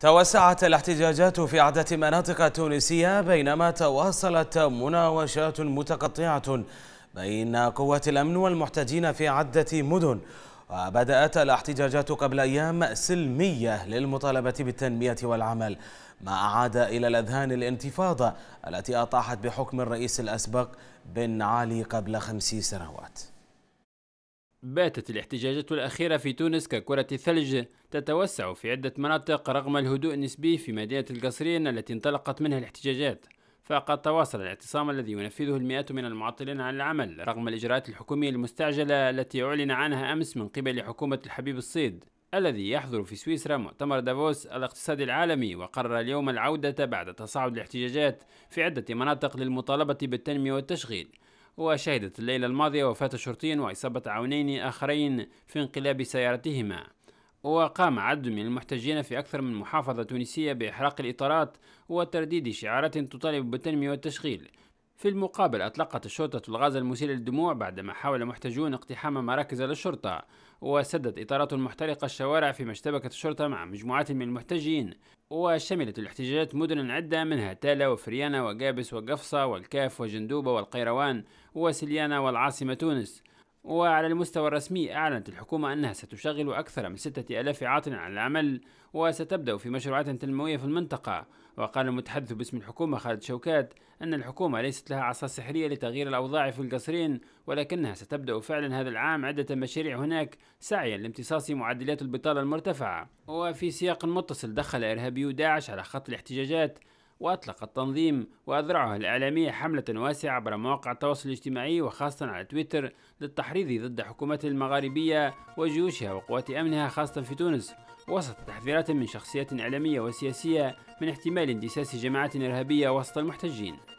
توسعت الاحتجاجات في عدة مناطق تونسية بينما تواصلت مناوشات متقطعة بين قوات الأمن والمحتجين في عدة مدن وبدأت الاحتجاجات قبل أيام سلمية للمطالبة بالتنمية والعمل ما أعاد إلى الأذهان الانتفاضة التي أطاحت بحكم الرئيس الأسبق بن علي قبل خمس سنوات باتت الاحتجاجات الأخيرة في تونس ككرة الثلج تتوسع في عدة مناطق رغم الهدوء النسبي في مدينة القصرين التي انطلقت منها الاحتجاجات فقد تواصل الاعتصام الذي ينفذه المئات من المعطلين عن العمل رغم الإجراءات الحكومية المستعجلة التي أعلن عنها أمس من قبل حكومة الحبيب الصيد الذي يحضر في سويسرا مؤتمر دافوس الاقتصادي العالمي وقرر اليوم العودة بعد تصاعد الاحتجاجات في عدة مناطق للمطالبة بالتنمية والتشغيل وشهدت الليلة الماضية وفاة شرطي وإصابة عونين آخرين في انقلاب سيارتهما وقام عدد من المحتجين في أكثر من محافظة تونسية بإحراق الإطارات وترديد شعارات تطالب بالتنمية والتشغيل في المقابل أطلقت الشرطة الغاز المسيل للدموع بعدما حاول محتجون اقتحام مراكز للشرطة وسدت إطارات محترقة الشوارع فيما اشتبكت الشرطة مع مجموعات من المحتجين وشملت الاحتجاجات مدن عدة منها تالا وفريانا وجابس وقفصة والكاف وجندوبة والقيروان وسليانا والعاصمة تونس وعلى المستوى الرسمي أعلنت الحكومة أنها ستشغل أكثر من ستة ألاف عاطل عن العمل وستبدأ في مشروعات تنموية في المنطقة وقال المتحدث باسم الحكومة خالد شوكات أن الحكومة ليست لها عصا سحرية لتغيير الأوضاع في القصرين ولكنها ستبدأ فعلا هذا العام عدة مشاريع هناك سعيا لامتصاص معدلات البطالة المرتفعة وفي سياق متصل دخل إرهابيو داعش على خط الاحتجاجات وأطلق التنظيم وأذرعه الإعلامية حملة واسعة عبر مواقع التواصل الاجتماعي وخاصة على تويتر للتحريض ضد حكومة المغاربية وجيوشها وقوات أمنها خاصة في تونس وسط تحذيرات من شخصيات إعلامية وسياسية من احتمال اندساس جماعات إرهابية وسط المحتجين